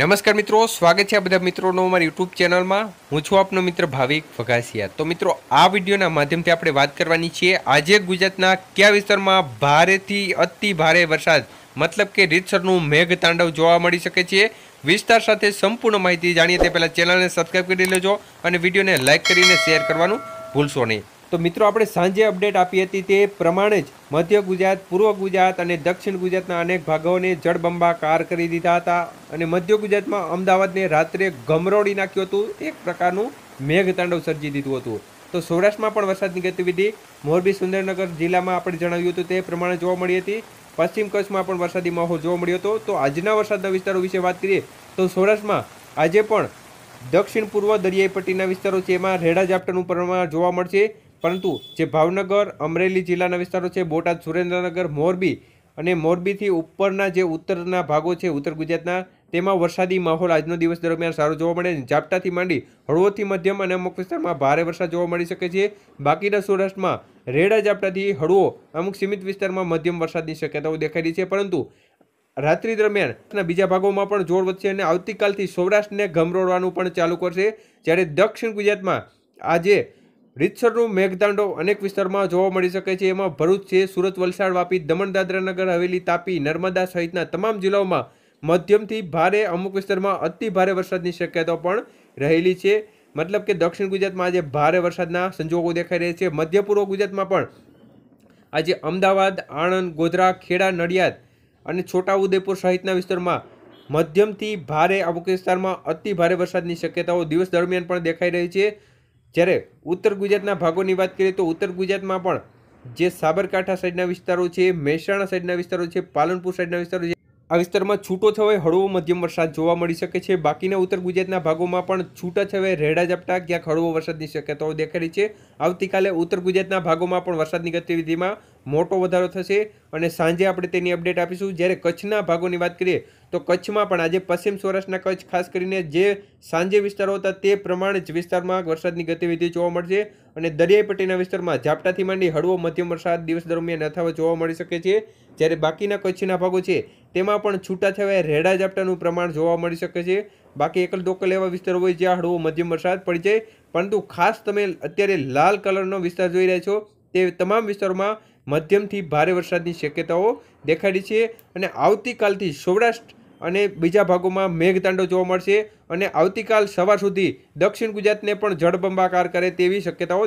નમસ્કાર મિત્રો સ્વાગત છે આ બધા મિત્રોનો અમારી યુટ્યુબ ચેનલમાં હું છું આપનો મિત્ર ભાવિક વઘાસિયા તો મિત્રો આ વિડીયોના માધ્યમથી આપણે વાત કરવાની છીએ આજે ગુજરાતના કયા વિસ્તારમાં ભારેથી અતિ ભારે વરસાદ મતલબ કે રીતસરનું મેઘ તાંડવ જોવા મળી શકે છે વિસ્તાર સાથે સંપૂર્ણ માહિતી જાણીએ તે પહેલાં ચેનલને સબસ્ક્રાઈબ કરી લેજો અને વિડીયોને લાઇક કરીને શેર કરવાનું ભૂલશો નહીં તો મિત્રો આપણે સાંજે અપડેટ આપી હતી તે પ્રમાણે જ મધ્ય ગુજરાત પૂર્વ ગુજરાત અને દક્ષિણ ગુજરાતના અનેક ભાગોને જળબંબા કાર કરી દીધા હતા અને મધ્ય ગુજરાતમાં અમદાવાદને રાત્રે ગમરોળી નાખ્યું હતું એક પ્રકારનું મેઘતાંડવ સર્જી દીધું હતું તો સૌરાષ્ટ્રમાં પણ વરસાદની ગતિવિધિ મોરબી સુંદરનગર જિલ્લામાં આપણે જણાવ્યું હતું તે પ્રમાણે જોવા મળી હતી પશ્ચિમ કચ્છમાં પણ વરસાદી માહોલ જોવા મળ્યો હતો તો આજના વરસાદના વિસ્તારો વિશે વાત કરીએ તો સૌરાષ્ટ્રમાં આજે પણ દક્ષિણ પૂર્વ દરિયાઈ પટ્ટીના વિસ્તારો છે એમાં રેડા ઝાપટાનું પ્રમાણ જોવા મળશે પરંતુ જે ભાવનગર અમરેલી જિલ્લાના વિસ્તારો છે બોટાદ સુરેન્દ્રનગર મોરબી અને મોરબીથી ઉપરના જે ઉત્તરના ભાગો છે ઉત્તર ગુજરાતના તેમાં વરસાદી માહોલ આજનો દિવસ દરમિયાન સારો જોવા મળે છે ઝાપટાથી માંડી હળવોથી મધ્યમ અને અમુક વિસ્તારમાં ભારે વરસાદ જોવા મળી શકે છે બાકીના સૌરાષ્ટ્રમાં રેડા ઝાપટાથી હળવો અમુક સીમિત વિસ્તારમાં મધ્યમ વરસાદની શક્યતાઓ દેખાઈ રહી છે પરંતુ રાત્રિ દરમિયાન બીજા ભાગોમાં પણ જોર વધશે અને આવતીકાલથી સૌરાષ્ટ્રને ગમરોડવાનું પણ ચાલુ કરશે જ્યારે દક્ષિણ ગુજરાતમાં આજે રીતસરનું મેઘદાંડો અનેક વિસ્તારમાં જોવા મળી શકે છે એમાં ભરૂચ છે સુરત વલસાડ વાપી દમણ દાદરાનગર હવેલી તાપી નર્મદા સહિતના તમામ જિલ્લાઓમાં મધ્યમથી ભારે અમુક વિસ્તારમાં અતિ ભારે વરસાદની શક્યતાઓ પણ રહેલી છે મતલબ કે દક્ષિણ ગુજરાતમાં આજે ભારે વરસાદના સંજોગો દેખાઈ રહ્યા છે મધ્ય પૂર્વ ગુજરાતમાં પણ આજે અમદાવાદ આણંદ ગોધરા ખેડા નડિયાદ અને છોટાઉદેપુર સહિતના વિસ્તારમાં મધ્યમથી ભારે અમુક વિસ્તારમાં અતિ ભારે વરસાદની શક્યતાઓ દિવસ દરમિયાન પણ દેખાઈ રહી છે જ્યારે ઉત્તર ગુજરાતના ભાગોની વાત કરીએ તો ઉત્તર ગુજરાતમાં પણ જે સાબરકાંઠા સાઈડના વિસ્તારો છે મહેસાણા સાઈડના વિસ્તારો છે પાલનપુર સાઈડના વિસ્તારો છે આ વિસ્તારમાં છૂટો છવાય હળવો મધ્યમ વરસાદ જોવા મળી શકે છે બાકીના ઉત્તર ગુજરાતના ભાગોમાં પણ છૂટા છવાય રેડા ઝાપટા ક્યાંક હળવો વરસાદની શક્યતાઓ દેખાઈ છે આવતીકાલે ઉત્તર ગુજરાતના ભાગોમાં પણ વરસાદની ગતિવિધિમાં મોટો વધારો થશે અને સાંજે આપણે તેની અપડેટ આપીશું જ્યારે કચ્છના ભાગોની વાત કરીએ તો કચ્છમાં પણ આજે પશ્ચિમ સૌરાષ્ટ્રના કચ્છ ખાસ કરીને જે સાંજે વિસ્તારો હતા તે પ્રમાણે જ વિસ્તારમાં વરસાદની ગતિવિધિ જોવા મળશે અને દરિયાઈ પટ્ટીના વિસ્તારમાં ઝાપટાથી માંડી હળવો મધ્યમ વરસાદ દિવસ દરમિયાન અથાવા જોવા મળી શકે છે જ્યારે બાકીના કચ્છના ભાગો છે તેમાં પણ છૂટાછવાયા રેડા ઝાપટાનું પ્રમાણ જોવા મળી શકે છે બાકી એકલ દોકલ એવા વિસ્તારો હોય જ્યાં હળવો મધ્યમ વરસાદ પડી જાય પરંતુ ખાસ તમે અત્યારે લાલ કલરનો વિસ્તાર જોઈ રહ્યા છો તે તમામ વિસ્તારોમાં મધ્યમથી ભારે વરસાદની શક્યતાઓ દેખાડી છે અને આવતીકાલથી સૌરાષ્ટ્ર અને બીજા ભાગોમાં મેઘતાંડો જોવા મળશે અને આવતીકાલ સવાર સુધી દક્ષિણ ગુજરાતને પણ જળબંબાકાર કરે તેવી શક્યતાઓ